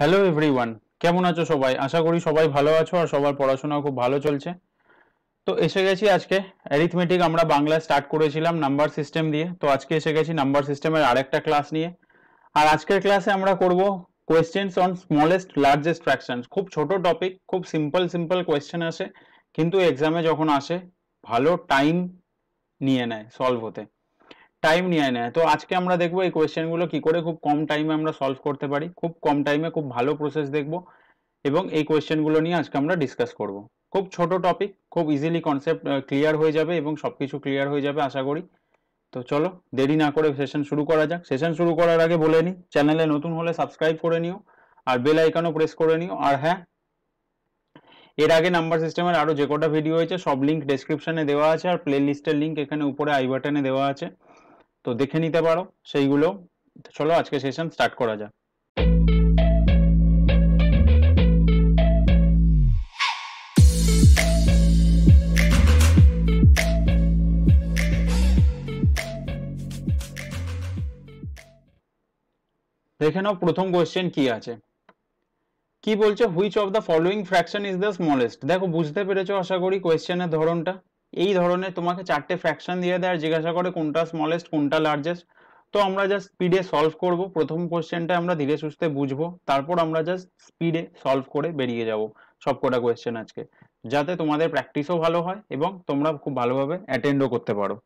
hello everyone কেমন আছো সবাই আশা করি সবাই ভালো আছো আর সবার পড়াশোনা খুব ভালো চলছে তো এসে গেছি আজকে অ্যারিথমেটিক আমরা বাংলা স্টার্ট করেছিলাম নাম্বার সিস্টেম দিয়ে তো আজকে এসে গেছি নাম্বার সিস্টেমের আরেকটা ক্লাস নিয়ে আর আজকের ক্লাসে আমরা করব question on smallest largest fraction খুব ছোট টপিক খুব সিম্পল সিম্পল কোয়েশ্চেন আসে কিন্তু এক্সামে যখন আসে ভালো টাইম নিয়ে নেয় সলভ হতে টাইম নিয়ে নেয় তো আজকে আমরা দেখবো এই কোয়েশ্চেনগুলো কি করে খুব কম টাইমে আমরা সলভ করতে পারি খুব কম টাইমে খুব ভালো প্রসেস দেখব এবং এই কোয়েশ্চেনগুলো নিয়ে আজকে আমরা ডিসকাস করব খুব ছোট টপিক খুব ইজিলি কনসেপ্ট ক্লিয়ার হয়ে যাবে এবং সব কিছু ক্লিয়ার হয়ে যাবে আশা করি তো চলো দেরি না করে সেশন শুরু করা যাক সেশন শুরু করার আগে বলে নিই চ্যানেলে নতুন হলে সাবস্ক্রাইব করে নিও আর বেল আইকনও প্রেস করে নিও আর হ্যাঁ এর আগে নাম্বার সিস্টেমের আরও যে কটা ভিডিও হয়েছে সব লিঙ্ক ডেসক্রিপশানে দেওয়া আছে আর প্লে লিস্টের লিঙ্ক এখানে উপরে আই বাটনে দেওয়া আছে তো দেখে নিতে পারো সেইগুলো চলো আজকে সেশন স্টার্ট করা যাক দেখে নাও প্রথম কোয়েশ্চেন কি আছে কি বলছে which of the following fraction is the smallest দেখো বুঝতে পেরেছো আশা করি কোয়েশ্চেনের ধরনটা এই ধরনের তোমাকে চারটে ফ্র্যাকশন দিয়ে দেয় আর জিজ্ঞাসা করে কোনটা স্মলেস্ট কোনটা লার্জেস্ট তো আমরা জাস্ট স্পিডে সলভ করব প্রথম কোয়েশ্চেনটা আমরা ধীরে সুস্থে বুঝবো তারপর আমরা জাস্ট স্পিডে সলভ করে বেরিয়ে যাব সব কটা কোয়েশ্চেন আজকে যাতে তোমাদের প্র্যাকটিসও ভালো হয় এবং তোমরা খুব ভালোভাবে অ্যাটেন্ডও করতে পারো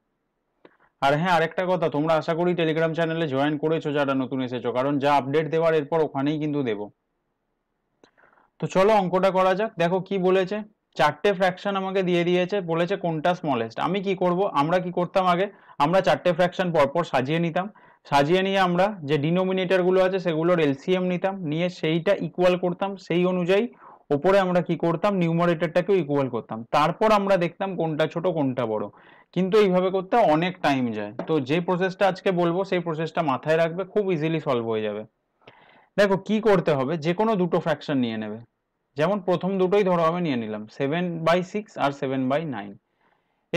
আর হ্যাঁ আরেকটা কথা তোমরা আশা করি টেলিগ্রাম চ্যানেলে জয়েন করেছো যারা নতুন এসেছো কারণ যা আপডেট দেওয়ার এরপর ওখানেই কিন্তু দেব তো চলো অঙ্কটা করা যাক দেখো কি বলেছে চারটে ফ্র্যাকশন আমাকে দিয়ে দিয়েছে বলেছে কোনটা স্মলেস্ট আমি কি করব আমরা কি করতাম আগে আমরা চারটে ফ্র্যাকশন পরপর সাজিয়ে নিতাম সাজিয়ে নিয়ে আমরা যে ডিনোমিনেটারগুলো আছে সেগুলোর এলসিএম নিতাম নিয়ে সেইটা ইকুয়াল করতাম সেই অনুযায়ী ওপরে আমরা কি করতাম নিউমারেটারটাকেও ইকুয়াল করতাম তারপর আমরা দেখতাম কোনটা ছোট কোনটা বড় কিন্তু এইভাবে করতে অনেক টাইম যায় তো যে প্রসেসটা আজকে বলবো সেই প্রসেসটা মাথায় রাখবে খুব ইজিলি সলভ হয়ে যাবে দেখো কি করতে হবে যে কোনো দুটো ফ্র্যাকশন নিয়ে নেবে যেমন প্রথম দুটোই ধরো আমি নিয়ে নিলাম সেভেন বাই সিক্স আর সেভেন বাই নাইন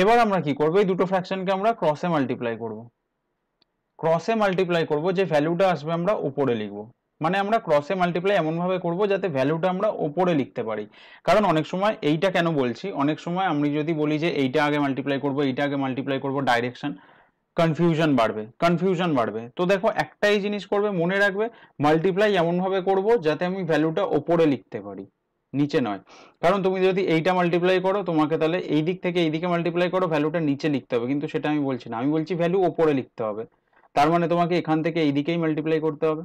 এবার আমরা কি করবো এই দুটো ফ্র্যাকশনকে আমরা ক্রসে মাল্টিপ্লাই করব ক্রসে মাল্টিপ্লাই করব যে ভ্যালুটা আসবে আমরা উপরে লিখব মানে আমরা ক্রসে মাল্টিপ্লাই এমনভাবে করব যাতে ভ্যালুটা আমরা ওপরে লিখতে পারি কারণ অনেক সময় এইটা কেন বলছি অনেক সময় আমি যদি বলি যে এইটা আগে মাল্টিপ্লাই করব এইটা আগে মাল্টিপ্লাই করব ডাইরেকশন কনফিউশন বাড়বে কনফিউশন বাড়বে তো দেখো একটাই জিনিস করবে মনে রাখবে মাল্টিপ্লাই এমনভাবে করব যাতে আমি ভ্যালুটা ওপরে লিখতে পারি নিচে নয় কারণ তুমি যদি এইটা মাল্টিপ্লাই করো তোমাকে তাহলে এই দিক থেকে এই দিকে মাল্টিপ্লাই করো ভ্যালুটা নিচে লিখতে হবে কিন্তু সেটা আমি বলছি না আমি বলছি ভ্যালু ওপরে লিখতে হবে তার মানে তোমাকে এখান থেকে এই দিকেই মাল্টিপ্লাই করতে হবে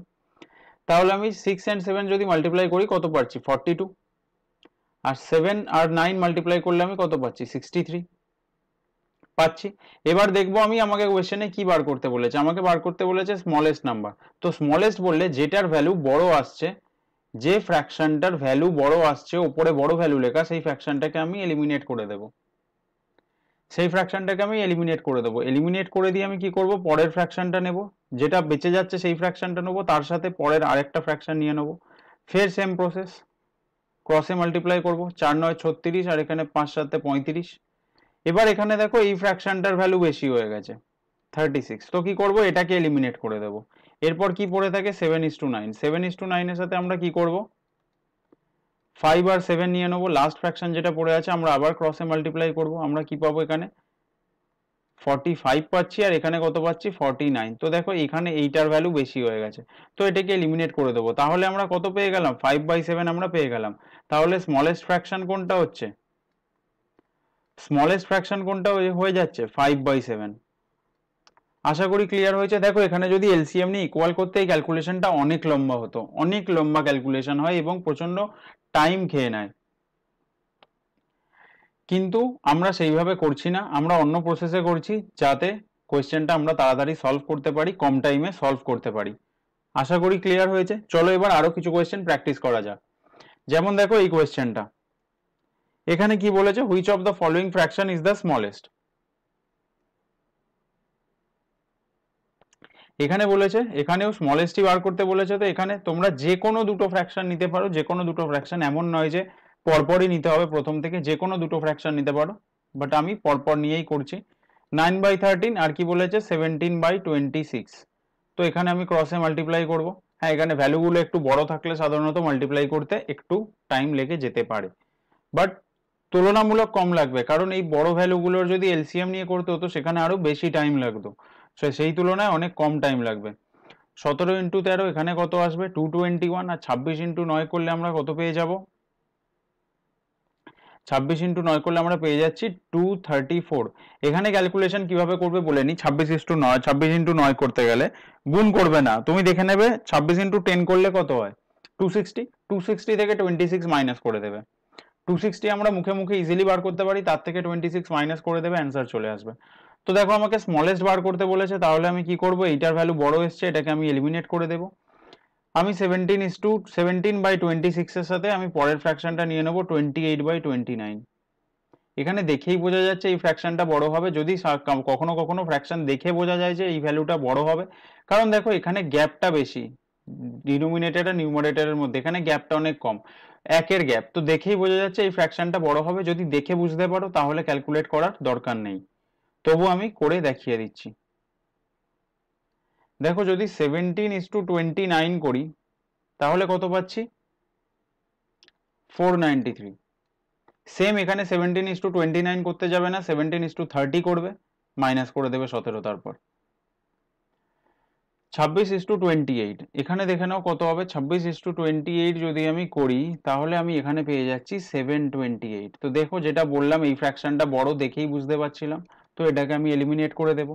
তাহলে আমি সিক্স অ্যান্ড সেভেন যদি মাল্টিপ্লাই করি কত পারছি ফর্টি টু আর সেভেন আর নাইন মাল্টিপ্লাই করলে আমি কত পাচ্ছি সিক্সটি থ্রি পাচ্ছি এবার দেখবো আমি আমাকে কোয়েশ্চেনে কি বার করতে বলেছে আমাকে বার করতে বলেছে স্মলেস্ট নাম্বার তো স্মলেস্ট বললে যেটার ভ্যালু বড় আসছে যে ফ্র্যাকশনটার ভ্যালু বড় আসছে ওপরে বড় ভ্যালু লেখা সেই ফ্র্যাকশনটাকে আমি এলিমিনেট করে দেব সেই ফ্র্যাকশনটাকে আমি এলিমিনেট করে দেবো এলিমিনেট করে দিয়ে আমি কি করব পরের ফ্র্যাকশনটা নেব যেটা বেঁচে যাচ্ছে সেই ফ্র্যাকশনটা নেবো তার সাথে পরের আরেকটা ফ্র্যাকশন নিয়ে নেব ফের সেম প্রসেস ক্রসে মাল্টিপ্লাই করব চার নয় ছত্রিশ আর এখানে পাঁচ সাথে পঁয়ত্রিশ এবার এখানে দেখো এই ফ্র্যাকশনটার ভ্যালু বেশি হয়ে গেছে থার্টি সিক্স তো কি করব এটাকে এলিমিনেট করে দেবো এরপর কি পড়ে থাকে seven is to nine seven is to নাইনের সাথে আমরা কি করব ফাইভ আর সেভেন নিয়ে নেবো লাস্ট ফ্র্যাকশন যেটা পড়ে আছে আমরা আবার ক্রসে মাল্টিপ্লাই করব আমরা কি পাবো এখানে ফর্টি ফাইভ পাচ্ছি আর এখানে কত পাচ্ছি ফর্টি নাইন তো দেখো এখানে এইটার ভ্যালু বেশি হয়ে গেছে তো এটাকে এলিমিনেট করে দেবো তাহলে আমরা কত পেয়ে গেলাম ফাইভ বাই সেভেন আমরা পেয়ে গেলাম তাহলে স্মলেস্ট ফ্র্যাকশন কোনটা হচ্ছে স্মলেস্ট ফ্র্যাকশন কোনটা হয়ে যাচ্ছে ফাইভ বাই সেভেন আশা করি ক্লিয়ার হয়েছে দেখো এখানে যদি এলসিএম নিয়ে ইকুয়াল করতে এই ক্যালকুলেশনটা অনেক লম্বা হতো অনেক লম্বা ক্যালকুলেশন হয় এবং প্রচন্ড টাইম খেয়ে নেয় কিন্তু আমরা সেইভাবে করছি না আমরা অন্য প্রসেসে করছি যাতে কোয়েশ্চেনটা আমরা তাড়াতাড়ি সলভ করতে পারি কম টাইমে সলভ করতে পারি আশা করি ক্লিয়ার হয়েছে চলো এবার আরও কিছু কোয়েশ্চেন প্র্যাকটিস করা যাক যেমন দেখো এই কোয়েশ্চেনটা এখানে কি বলেছে which of the following fraction is the smallest এখানে বলেছে এখানেও স্মল টি বার করতে বলেছে তো এখানে তোমরা যে কোনো দুটো ফ্র্যাকশন নিতে পারো যে কোনো দুটো ফ্র্যাকশন এমন নয় যে পরপরই নিতে হবে প্রথম থেকে যে কোনো দুটো ফ্র্যাকশন নিতে পারো বাট আমি পরপর নিয়েই করছি নাইন বাই থার্টিন আর কি বলেছে সেভেন্টিন বাই টোয়েন্টি সিক্স তো এখানে আমি ক্রসে মাল্টিপ্লাই করব হ্যাঁ এখানে ভ্যালুগুলো একটু বড় থাকলে সাধারণত মাল্টিপ্লাই করতে একটু টাইম লেগে যেতে পারে বাট তুলনামূলক কম লাগবে কারণ এই বড় ভ্যালুগুলোর যদি এলসিএম নিয়ে করতে হতো সেখানে আরও বেশি টাইম লাগতো সে সেই তুলনায় অনেক কম টাইম লাগবে সতেরো ইন্টু তেরো এখানে কত আসবে টু টোয়েন্টি ওয়ান আর ছাব্বিশ ইন্টু নয় করলে আমরা কত পেয়ে যাব ছাব্বিশ ইন্টু নয় করলে আমরা পেয়ে যাচ্ছি টু থার্টি ফোর এখানে ক্যালকুলেশন কিভাবে করবে বলে নি ছাব্বিশ ইন্টু নয় ছাব্বিশ ইন্টু নয় করতে গেলে গুণ করবে না তুমি দেখে নেবে ছাব্বিশ ইন্টু টেন করলে কত হয় টু সিক্সটি টু সিক্সটি থেকে টোয়েন্টি সিক্স মাইনাস করে দেবে টু সিক্সটি আমরা মুখে মুখে ইজিলি বার করতে পারি তার থেকে টোয়েন্টি সিক্স মাইনাস করে দেবে অ্যান্সার চলে আসবে তো দেখো আমাকে স্মলেস্ট বার করতে বলেছে তাহলে আমি কি করব এইটার ভ্যালু বড় এসছে এটাকে আমি এলিমিনেট করে দেব আমি seventeen is to seventeen by twenty সিক্সের সাথে আমি পরের ফ্র্যাকশনটা নিয়ে নেবো twenty eight by twenty nine এখানে দেখেই বোঝা যাচ্ছে এই ফ্র্যাকশনটা বড় হবে যদি কখনো কখনো ফ্র্যাকশন দেখে বোঝা যায় যে এই ভ্যালুটা বড় হবে কারণ দেখো এখানে গ্যাপটা বেশি ডিনোমিনেটার আর নিউমারেটারের মধ্যে এখানে গ্যাপটা অনেক কম একের গ্যাপ তো দেখেই বোঝা যাচ্ছে এই ফ্র্যাকশনটা বড় হবে যদি দেখে বুঝতে পারো তাহলে ক্যালকুলেট করার দরকার নেই তবু আমি করে দেখিয়ে দিচ্ছি দেখো যদি seventeen is to twenty nine করি তাহলে কত পাচ্ছি ফোর নাইনটি থ্রি সেম এখানে seventeen is to twenty nine করতে যাবে না সেভেন্টিন ইস টু থার্টি করবে মাইনাস করে দেবে সতেরো তারপর ছাব্বিশ ইস টু টোয়েন্টি এইট এখানে দেখে নাও কত হবে ছাব্বিশ ইস টু টোয়েন্টি এইট যদি আমি করি তাহলে আমি এখানে পেয়ে যাচ্ছি সেভেন টোয়েন্টি এইট তো দেখো যেটা বললাম এই ফ্র্যাকশনটা বড় দেখেই বুঝতে পারছিলাম তো এটাকে আমি এলিমিনেট করে দেব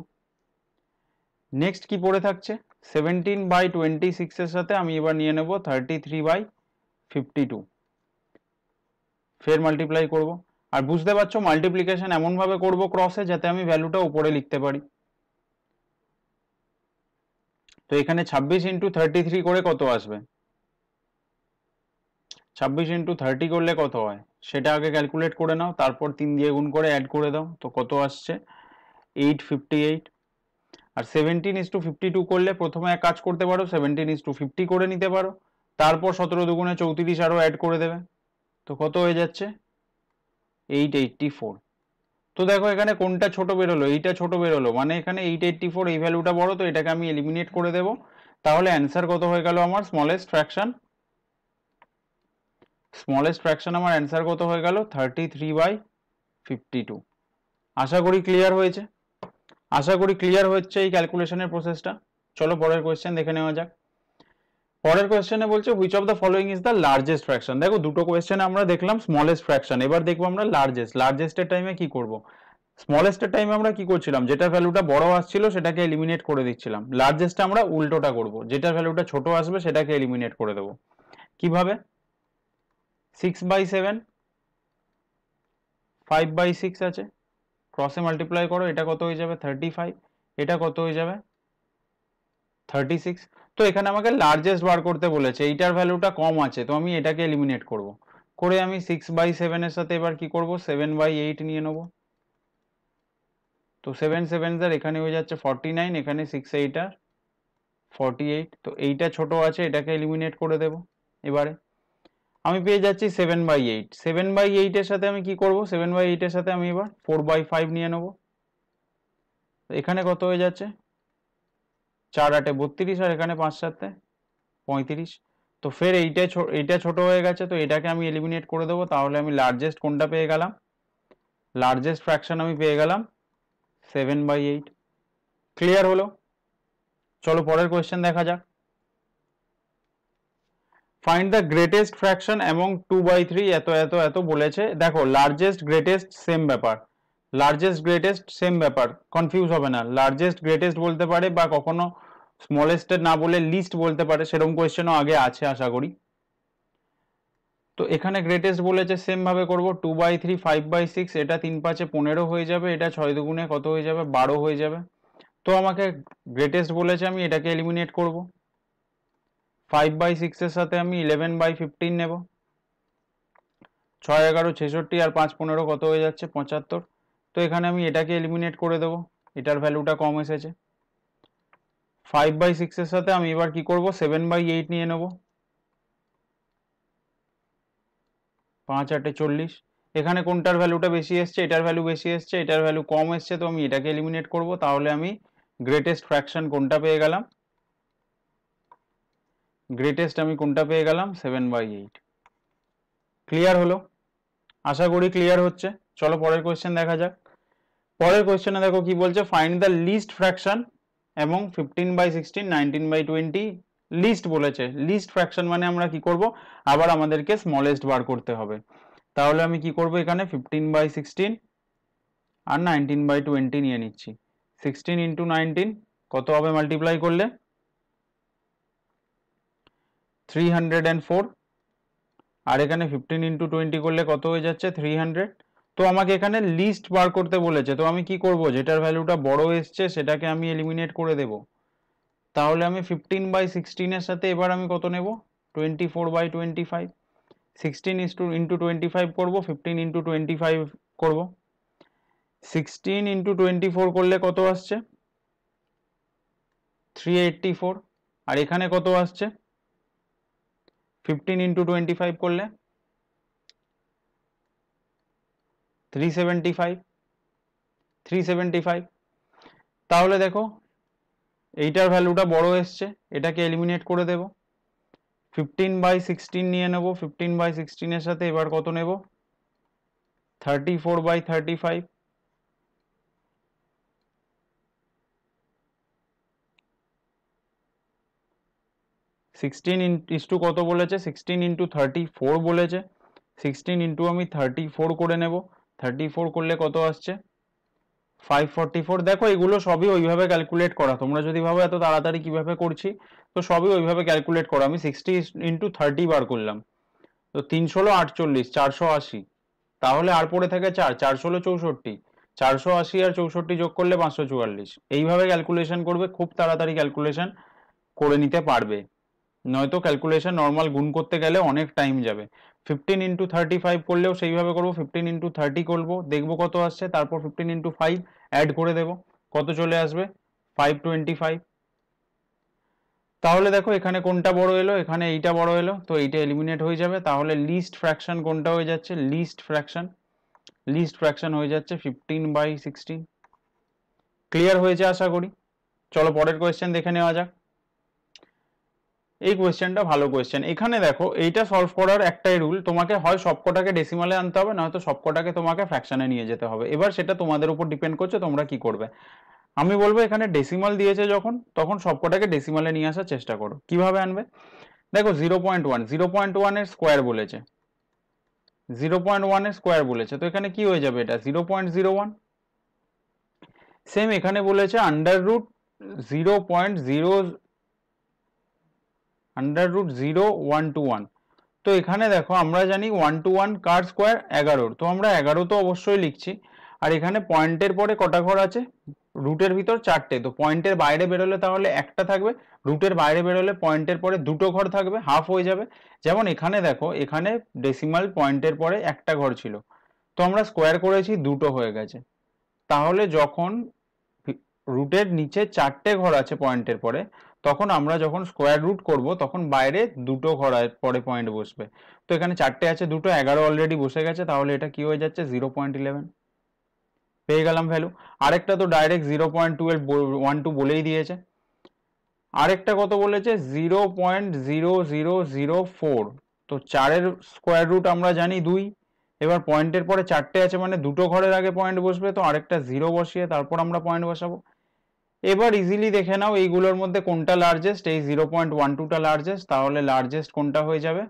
নেক্সট কি পড়ে থাকছে সেভেন্টিন বাই টোয়েন্টি সিক্সের সাথে আমি এবার নিয়ে নেব thirty three by fifty two ফের মাল্টিপ্লাই করবো আর বুঝতে পারছো মাল্টিপ্লিকেশন এমনভাবে করব ক্রসে যাতে আমি ভ্যালুটা উপরে লিখতে পারি তো এখানে ছাব্বিশ ইন্টু থার্টি থ্রি করে কত আসবে ছাব্বিশ ইন্টু থার্টি করলে কত হয় সেটা আগে ক্যালকুলেট করে নাও তারপর তিন দিয়ে গুণ করে অ্যাড করে দাও তো কত আসছে এইট ফিফটি এইট আর seventeen is to fifty two করলে প্রথমে এক কাজ করতে পারো সেভেন্টিন ইস টু ফিফটি করে নিতে পারো তারপর সতেরো দুগুণে চৌত্রিশ আরও অ্যাড করে দেবে তো কত হয়ে যাচ্ছে এইট এইট্টি ফোর তো দেখো এখানে কোনটা ছোট বেরোলো এইটা ছোট বেরোলো মানে এখানে এইট এইটটি ফোর এই ভ্যালুটা বড় তো এটাকে আমি এলিমিনেট করে দেবো তাহলে অ্যান্সার কত হয়ে গেল আমার স্মলেস্ট ফ্র্যাকশন স্মলেস্ট ফ্র্যাকশন আমার অ্যান্সার কত হয়ে গেল thirty three by fifty two আশা করি ক্লিয়ার হয়েছে আশা করি ক্লিয়ার হচ্ছে এই ক্যালকুলেশনের প্রসেসটা চলো পরের কোয়েশ্চেন দেখে নেওয়া যাক পরের কোয়েশ্চেনে বলছে which of the following is the largest fraction দেখো দুটো কোয়েশ্চেনে আমরা দেখলাম স্মলেস্ট ফ্র্যাকশন এবার দেখবো আমরা লার্জেস্ট লার্জেস্টের টাইমে কি করব স্মলেস্টের টাইমে আমরা কি করছিলাম যেটা ভ্যালুটা বড় আসছিল সেটাকে এলিমিনেট করে দিচ্ছিলাম লার্জেস্টটা আমরা উল্টোটা করব যেটা ভ্যালুটা ছোট আসবে সেটাকে এলিমিনেট করে দেবো কিভাবে six by seven five by six আছে ক্রসে মাল্টিপ্লাই করো এটা কত হয়ে যাবে থার্টি ফাইভ এটা কত হয়ে যাবে থার্টি সিক্স তো এখানে আমাকে লার্জেস্ট বার করতে বলেছে এইটার ভ্যালুটা কম আছে তো আমি এটাকে এলিমিনেট করব করে আমি সিক্স বাই সেভেনের সাথে এবার কি করব সেভেন বাই এইট নিয়ে নেব তো সেভেন সেভেন স্যার এখানে হয়ে যাচ্ছে ফর্টি নাইন এখানে সিক্স এইট আর ফর্টি এইট তো এইটা ছোট আছে এটাকে এলিমিনেট করে দেব এবারে আমি পেয়ে যাচ্ছি seven by eight seven by এইটের সাথে আমি কি করব সেভেন বাই এইটের সাথে আমি এবার ফোর বাই ফাইভ নিয়ে নেব এখানে কত হয়ে যাচ্ছে চার আটে বত্রিশ আর এখানে পাঁচ সাতে পঁয়ত্রিশ তো ফের এইটা এইটা ছোট হয়ে গেছে তো এটাকে আমি এলিমিনেট করে দেবো তাহলে আমি লার্জেস্ট কোনটা পেয়ে গেলাম লার্জেস্ট ফ্র্যাকশন আমি পেয়ে গেলাম সেভেন বাই এইট ক্লিয়ার হলো চলো পরের কোয়েশ্চেন দেখা যাক find the greatest fraction among two by three এত এত এত বলেছে দেখো লার্জেস্ট গ্রেটেস্ট সেম ব্যাপার লার্জেস্ট গ্রেটেস্ট সেম ব্যাপার কনফিউজ হবে না লার্জেস্ট গ্রেটেস্ট বলতে পারে বা কখনো স্মলেস্টের না বলে লিস্ট বলতে পারে সেরকম কোয়েশ্চেনও আগে আছে আশা করি তো এখানে গ্রেটেস্ট বলেছে সেমভাবে করব two by three five by six এটা তিন পাঁচে পনেরো হয়ে যাবে এটা ছয় দুগুণে কত হয়ে যাবে বারো হয়ে যাবে তো আমাকে গ্রেটেস্ট বলেছে আমি এটাকে এলিমিনেট করবো ফাইভ বাই সিক্সের সাথে আমি ইলেভেন বাই ফিফটিন নেব ছয় এগারো ছেষট্টি আর পাঁচ পনেরো কত হয়ে যাচ্ছে পঁচাত্তর তো এখানে আমি এটাকে এলিমিনেট করে দেবো এটার ভ্যালুটা কম এসেছে ফাইভ বাই সিক্সের সাথে আমি এবার কি করব সেভেন বাই এইট নিয়ে নেব পাঁচ আটে চল্লিশ এখানে কোনটার ভ্যালুটা বেশি এসছে এটার ভ্যালু বেশি এসছে এটার ভ্যালু কম এসছে তো আমি এটাকে এলিমিনেট করব তাহলে আমি গ্রেটেস্ট ফ্র্যাকশন কোনটা পেয়ে গেলাম গ্রেটেস্ট আমি কোনটা পেয়ে গেলাম সেভেন বাই এইট ক্লিয়ার হলো আশা করি ক্লিয়ার হচ্ছে চলো পরের কোয়েশ্চেন দেখা যাক পরের কোয়েশ্চেনে দেখো কি বলছে ফাইন দ্য লিস্ট ফ্র্যাকশন এবং fifteen by sixteen nineteen by twenty least বলেছে লিস্ট ফ্র্যাকশন মানে আমরা কি করব আবার আমাদেরকে স্মলেস্ট বার করতে হবে তাহলে আমি কি করব এখানে ফিফটিন বাই সিক্সটিন আর নাইনটিন বাই টোয়েন্টি নিয়ে নিচ্ছি সিক্সটিন ইন্টু নাইনটিন কত হবে মাল্টিপ্লাই করলে থ্রি হান্ড্রেড অ্যান্ড ফোর আর এখানে ফিফটিন ইন্টু টোয়েন্টি করলে কত হয়ে যাচ্ছে থ্রি হান্ড্রেড তো আমাকে এখানে লিস্ট বার করতে বলেছে তো আমি কি করব যেটার ভ্যালুটা বড় এসছে সেটাকে আমি এলিমিনেট করে দেব তাহলে আমি ফিফটিন বাই সিক্সটিনের সাথে এবার আমি কত নেব twenty four by twenty five sixteen is to into twenty five করবো ফিফটিন ইন্টু টোয়েন্টি ফাইভ করবো সিক্সটিন ইন্টু টোয়েন্টি ফোর করলে কত আসছে থ্রি এইট্টি ফোর আর এখানে কত আসছে ফিফটিন ইন্টু টোয়েন্টি ফাইভ করলে three seventy five three seventy five তাহলে দেখো এইটার ভ্যালুটা বড় এসছে এটাকে এলিমিনেট করে দেব ফিফটিন বাই সিক্সটিন নিয়ে নেবো ফিফটিন বাই সিক্সটিনের সাথে এবার কত নেব thirty four by thirty five sixteen into কত বলেছে সিক্সটিন ইন্টু থার্টি ফোর বলেছে সিক্সটিন ইন্টু আমি থার্টি ফোর করে নেব থার্টি ফোর করলে কত আসছে ফাইভ ফর্টি ফোর দেখো এগুলো সবই ওইভাবে ক্যালকুলেট করা তোমরা যদি ভাবো এত তাড়াতাড়ি কিভাবে করছি তো সবই ওইভাবে ক্যালকুলেট করা আমি সিক্সটি ইন্টু থার্টি বার করলাম তো তিনশোলো আটচল্লিশ চারশো আশি তাহলে আর পড়ে থাকে চার চারশোলো চৌষট্টি চারশো আশি আর চৌষট্টি যোগ করলে পাঁচশো চুয়াল্লিশ এইভাবে ক্যালকুলেশন করবে খুব তাড়াতাড়ি ক্যালকুলেশন করে নিতে পারবে নয়তো ক্যালকুলেশন নর্মাল গুণ করতে গেলে অনেক টাইম যাবে ফিফটিন ইন্টু থার্টি ফাইভ করলেও সেইভাবে করবো ফিফটিন ইন্টু থার্টি করবো দেখবো কত আসছে তারপর ফিফটিন ইন্টু ফাইভ অ্যাড করে দেবো কত চলে আসবে ফাইভ টোয়েন্টি ফাইভ তাহলে দেখো এখানে কোনটা বড় এলো এখানে এইটা বড় এলো তো এইটা এলিমিনেট হয়ে যাবে তাহলে লিস্ট ফ্র্যাকশন কোনটা হয়ে যাচ্ছে লিস্ট ফ্র্যাকশন লিস্ট ফ্র্যাকশন হয়ে যাচ্ছে ফিফটিন বাই সিক্সটিন ক্লিয়ার হয়েছে আশা করি চলো পরের কোয়েশ্চেন দেখে নেওয়া যাক এই কোয়েশ্চেনটা ভালো কোয়েশ্চেন এখানে দেখো এইটা সলভ করার একটাই রুল তোমাকে হয় সবকটাকে ডেসিমালে আনতে হবে নয়তো সবকটাকে তোমাকে ফ্র্যাকশনে নিয়ে যেতে হবে এবার সেটা তোমাদের উপর ডিপেন্ড করছে তোমরা কি করবে আমি বলবো এখানে ডেসিমাল দিয়েছে যখন তখন সবকটাকে ডেসিমালে নিয়ে আসার চেষ্টা করো কিভাবে আনবে দেখো zero point one zero point ওয়ানের স্কোয়ার বলেছে জিরো পয়েন্ট ওয়ানের স্কোয়ার বলেছে তো এখানে কি হয়ে যাবে এটা zero point zero one same এখানে বলেছে under root zero point zero under root zero one two one তো এখানে দেখো আমরা জানি ওয়ান টু ওয়ান কার স্কোয়ার এগারোর তো আমরা এগারো তো অবশ্যই লিখছি আর এখানে পয়েন্টের পরে কটা ঘর আছে রুটের ভিতর চারটে তো পয়েন্টের বাইরে বেরোলে তাহলে একটা থাকবে রুটের বাইরে বেরোলে পয়েন্টের পরে দুটো ঘর থাকবে হাফ হয়ে যাবে যেমন এখানে দেখো এখানে ডেসিমাল পয়েন্টের পরে একটা ঘর ছিল তো আমরা স্কোয়ার করেছি দুটো হয়ে গেছে তাহলে যখন রুটের নিচে চারটে ঘর আছে পয়েন্টের পরে তখন আমরা যখন স্কোয়ার রুট করব তখন বাইরে দুটো ঘর পরে পয়েন্ট বসবে তো এখানে চারটে আছে দুটো এগারো অলরেডি বসে গেছে তাহলে এটা কি হয়ে যাচ্ছে জিরো পয়েন্ট ইলেভেন পেয়ে গেলাম ভ্যালু আরেকটা তো direct zero point twelve one two বলেই দিয়েছে আরেকটা কত বলেছে zero point zero zero zero four তো চারের স্কোয়ার রুট আমরা জানি দুই এবার পয়েন্টের পরে চারটে আছে মানে দুটো ঘরের আগে পয়েন্ট বসবে তো আরেকটা জিরো বসিয়ে তারপর আমরা পয়েন্ট বসাবো এবার ইজিলি দেখে নাও এইগুলোর মধ্যে কোনটা লার্জেস্ট এই জিরো পয়েন্ট ওয়ান টুটা লার্জেস্ট তাহলে লার্জেস্ট কোনটা হয়ে যাবে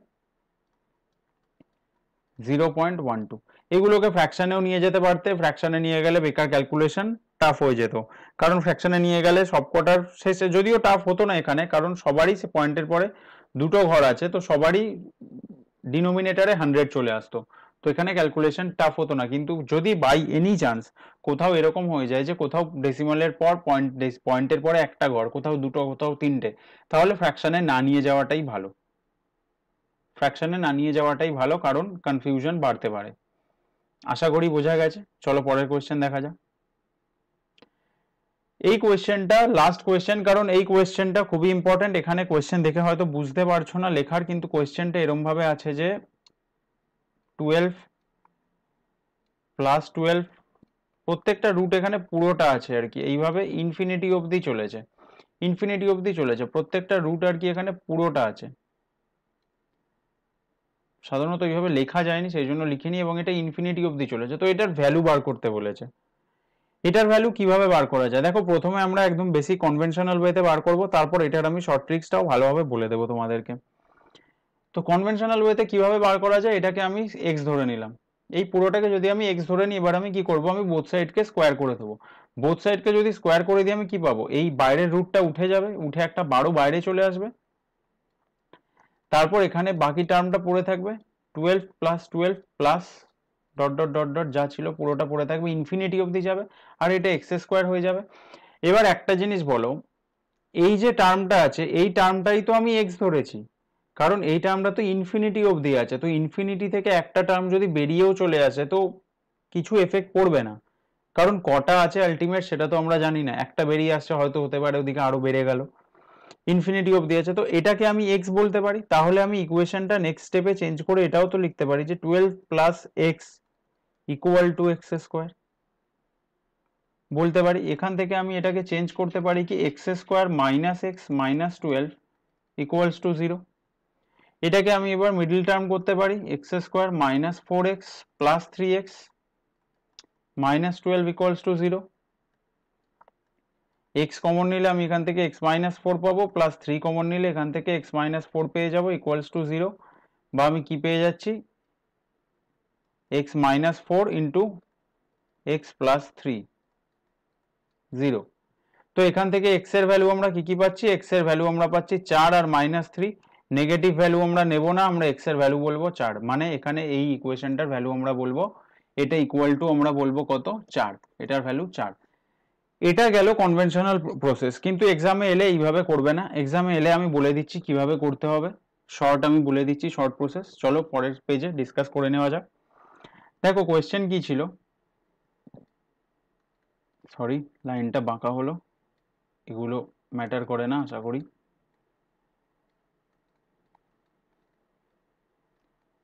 জিরো পয়েন্ট ওয়ান টু এগুলোকে ফ্র্যাকশানেও নিয়ে যেতে পারতে ফ্র্যাকশানে নিয়ে গেলে বেকার ক্যালকুলেশন টাফ হয়ে যেত কারণ ফ্র্যাকশানে নিয়ে গেলে সবকটার শেষে যদিও টাফ হতো না এখানে কারণ সবারই সে পয়েন্টের পরে দুটো ঘর আছে তো সবারই ডিনোমিনেটারে হান্ড্রেড চলে আসতো তো এখানে ক্যালকুলেশন টাফ হতো না কিন্তু যদি বাই এনি চান্স কোথাও এরকম হয়ে যায় যে কোথাও ডেসিমালের পর পয়েন্ট পয়েন্টের পরে একটা ঘর কোথাও দুটো কোথাও তিনটে তাহলে ফ্র্যাকশানে না নিয়ে যাওয়াটাই ভালো ফ্র্যাকশানে না নিয়ে যাওয়াটাই ভালো কারণ কনফিউশন বাড়তে পারে আশা করি বোঝা গেছে চলো পরের কোয়েশ্চেন দেখা যাক এই কোয়েশ্চেনটা লাস্ট কোয়েশ্চেন কারণ এই কোয়েশ্চেনটা খুবই ইম্পর্টেন্ট এখানে কোয়েশ্চেন দেখে হয়তো বুঝতে পারছো না লেখার কিন্তু কোয়েশ্চেনটা এরমভাবে আছে যে টুয়েলভ প্লাস টুয়েলভ প্রত্যেকটা রুট এখানে পুরোটা আছে আর কি এইভাবে ইনফিনিটি অবধি চলেছে ইনফিনিটি অবধি চলেছে প্রত্যেকটা রুট আর কি এখানে পুরোটা আছে সাধারণত এইভাবে লেখা যায়নি সেই জন্য লিখিনি এবং এটা ইনফিনিটি অবধি চলেছে তো এটার ভ্যালু বার করতে বলেছে এটার ভ্যালু কিভাবে বার করা যায় দেখো প্রথমে আমরা একদম বেশি কনভেনশনাল ওয়েতে বার করব তারপর এটার আমি শর্ট ট্রিক্সটাও ভালোভাবে বলে দেবো তোমাদেরকে তো কনভেনশনাল ওয়েতে কিভাবে বার করা যায় এটাকে আমি এক্স ধরে নিলাম এই পুরোটাকে যদি আমি এক্স ধরে নিই এবার আমি কি করব আমি বোথ সাইডকে স্কোয়ার করে দেবো বোথ সাইডকে যদি স্কোয়ার করে দিই আমি কি পাবো এই বাইরের রুটটা উঠে যাবে উঠে একটা বারো বাইরে চলে আসবে তারপর এখানে বাকি টার্মটা পড়ে থাকবে twelve plus twelve plus dot dot dot dot যা ছিল পুরোটা পড়ে থাকবে ইনফিনিটি অবধি যাবে আর এটা এক্স স্কোয়ার হয়ে যাবে এবার একটা জিনিস বলো এই যে টার্মটা আছে এই টার্মটাই তো আমি এক্স ধরেছি কারণ এইটা আমরা তো ইনফিনিটি অবধি আছে তো ইনফিনিটি থেকে একটা টার্ম যদি বেরিয়েও চলে আসে তো কিছু এফেক্ট পড়বে না কারণ কটা আছে আলটিমেট সেটা তো আমরা জানি না একটা বেরিয়ে আসছে হয়তো হতে পারে ওদিকে আরও বেড়ে গেল ইনফিনিটি অবধি আছে তো এটাকে আমি এক্স বলতে পারি তাহলে আমি ইকুয়েশনটা নেক্সট স্টেপে চেঞ্জ করে এটাও তো লিখতে পারি যে twelve plus x equal to x square বলতে পারি এখান থেকে আমি এটাকে চেঞ্জ করতে পারি কি x square minus x minus twelve equals to zero এটাকে আমি এবার মিডল টার্ম করতে পারি x square minus four x plus three x minus twelve equals to zero x common নিলে আমি এখান থেকে এক্স মাইনাস ফোর পাবো প্লাস থ্রি কমন নিলে এখান থেকে এক্স মাইনাস ফোর পেয়ে যাবো ইকুয়ালস টু জিরো বা আমি কি পেয়ে যাচ্ছি x minus four into x plus three zero তো এখান থেকে এক্স এর ভ্যালু আমরা কি কি পাচ্ছি এক্স এর ভ্যালু আমরা পাচ্ছি চার আর মাইনাস থ্রি নেগেটিভ ভ্যালু আমরা নেব না আমরা এক্স এর ভ্যালু বলবো চার মানে এখানে এই ইকুয়েশনটার ভ্যালু আমরা বলবো এটা ইকুয়াল টু আমরা বলবো কত চার এটার ভ্যালু চার এটা গেল কনভেনশনাল প্রসেস কিন্তু এক্সামে এলে এইভাবে করবে না এক্সামে এলে আমি বলে দিচ্ছি কিভাবে করতে হবে শর্ট আমি বলে দিচ্ছি শর্ট প্রসেস চলো পরের পেজে ডিসকাস করে নেওয়া যাক দেখো কোয়েশ্চেন কি ছিল সরি লাইনটা বাঁকা হলো এগুলো ম্যাটার করে না আশা করি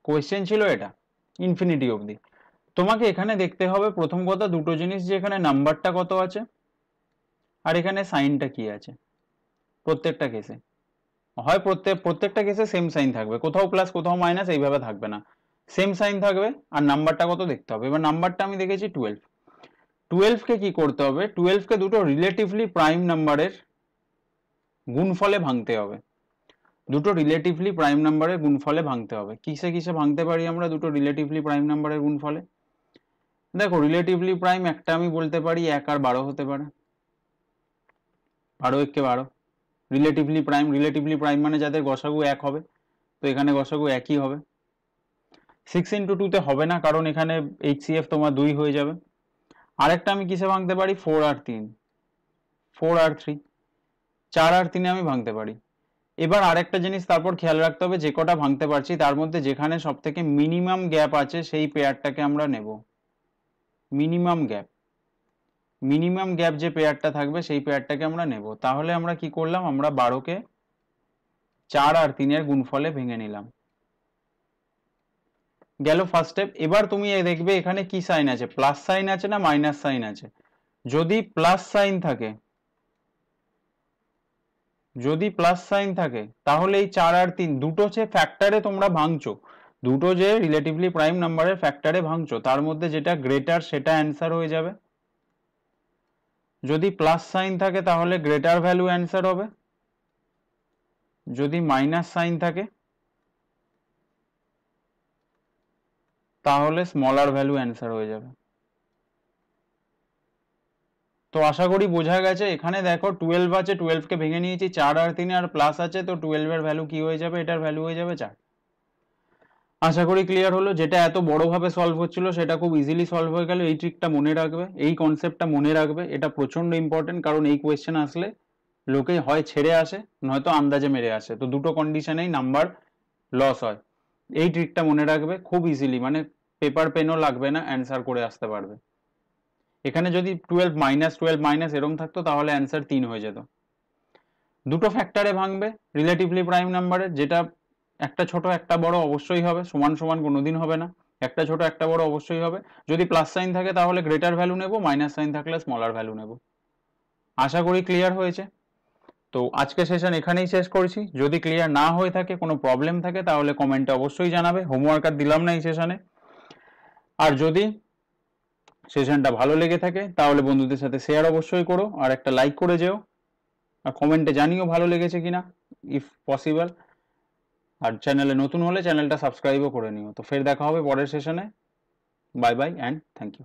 কোয়েশ্চেন ছিল এটা ইনফিনিটি অবধি তোমাকে এখানে দেখতে হবে প্রথম কথা দুটো জিনিস যে এখানে নাম্বারটা কত আছে আর এখানে সাইনটা কি আছে প্রত্যেকটা কেসে হয় প্রত্যেক প্রত্যেকটা কেসে সেম সাইন থাকবে কোথাও প্লাস কোথাও মাইনাস এইভাবে থাকবে না সেম সাইন থাকবে আর নাম্বারটা কত দেখতে হবে এবার নাম্বারটা আমি দেখেছি টুয়েলভ টুয়েলভকে কি করতে হবে টুয়েলভকে দুটো রিলেটিভলি প্রাইম নাম্বারের গুণফলে ভাঙতে হবে দুটো রিলেটিভলি প্রাইম নাম্বারের গুণফলে ভাঙতে হবে কিসে কিসে ভাঙতে পারি আমরা দুটো রিলেটিভলি প্রাইম নাম্বারের গুণফলে দেখো রিলেটিভলি প্রাইম একটা আমি বলতে পারি এক আর বারো হতে পারে বারো এককে বারো রিলেটিভলি প্রাইম রিলেটিভলি প্রাইম মানে যাদের গসাগু এক হবে তো এখানে গসাগু একই হবে সিক্স ইন্টু টুতে হবে না কারণ এখানে এইচ সি এফ তোমার দুই হয়ে যাবে আরেকটা আমি কিসে ভাঙতে পারি ফোর আর তিন ফোর আর থ্রি চার আর তিনে আমি ভাঙতে পারি এবার আরেকটা জিনিস তারপর খেয়াল রাখতে হবে যে কটা ভাঙতে পারছি তার মধ্যে যেখানে সব থেকে মিনিমাম গ্যাপ আছে সেই পেয়ারটাকে আমরা নেব মিনিমাম গ্যাপ মিনিমাম গ্যাপ যে পেয়ারটা থাকবে সেই পেয়ারটাকে আমরা নেব তাহলে আমরা কি করলাম আমরা বারোকে চার আর তিনের গুণফলে ভেঙে নিলাম গেল ফার্স্ট স্টেপ এবার তুমি দেখবে এখানে কি সাইন আছে প্লাস সাইন আছে না মাইনাস সাইন আছে যদি প্লাস সাইন থাকে যদি প্লাস সাইন থাকে তাহলে এই চার আর তিন দুটো যে ফ্যাক্টরে তোমরা ভাঙছো দুটো যে রিলেটিভলি প্রাইম নাম্বারের ফ্যাক্টরে ভাঙছো তার মধ্যে যেটা গ্রেটার সেটা অ্যান্সার হয়ে যাবে যদি প্লাস সাইন থাকে তাহলে গ্রেটার ভ্যালু অ্যান্সার হবে যদি মাইনাস সাইন থাকে তাহলে স্মলার ভ্যালু অ্যান্সার হয়ে যাবে তো আশা করি বোঝা গেছে এখানে দেখো টুয়েলভ আছে টুয়েলভকে ভেঙে নিয়েছি চার আর তিন আর প্লাস আছে তো টুয়েলভের ভ্যালু কি হয়ে যাবে এটার ভ্যালু হয়ে যাবে চার আশা করি ক্লিয়ার হলো যেটা এত বড়ভাবে সলভ হচ্ছিল সেটা খুব ইজিলি সলভ হয়ে গেল এই ট্রিকটা মনে রাখবে এই কনসেপ্টটা মনে রাখবে এটা প্রচণ্ড ইম্পর্টেন্ট কারণ এই কোয়েশ্চেন আসলে লোকে হয় ছেড়ে আসে নয়তো আন্দাজে মেরে আসে তো দুটো কন্ডিশনেই নাম্বার লস হয় এই ট্রিকটা মনে রাখবে খুব ইজিলি মানে পেপার পেনও লাগবে না অ্যান্সার করে আসতে পারবে এখানে যদি টুয়েলভ মাইনাস টুয়েলভ মাইনাস এরম থাকতো তাহলে অ্যান্সার তিন হয়ে যেত দুটো ফ্যাক্টরে ভাঙবে রিলেটিভলি প্রাইম নাম্বারে যেটা একটা ছোট একটা বড় অবশ্যই হবে সমান সমান কোনোদিন হবে না একটা ছোট একটা বড় অবশ্যই হবে যদি প্লাস সাইন থাকে তাহলে গ্রেটার ভ্যালু নেব মাইনাস সাইন থাকলে স্মলার ভ্যালু নেব আশা করি ক্লিয়ার হয়েছে তো আজকে সেশন এখানেই শেষ করছি যদি ক্লিয়ার না হয়ে থাকে কোনো প্রবলেম থাকে তাহলে কমেন্টে অবশ্যই জানাবে হোমওয়ার্ক আর দিলাম না এই সেশনে আর যদি সেশনটা ভালো লেগে থাকে তাহলে বন্ধুদের সাথে শেয়ার অবশ্যই করো আর একটা লাইক করে যেও আর কমেন্টে জানিও ভালো লেগেছে কিনা ইফ পসিবল আর চ্যানেলে নতুন হলে চ্যানেলটা সাবস্ক্রাইবও করে নিও তো ফের দেখা হবে পরের সেশনে bye bye and thank you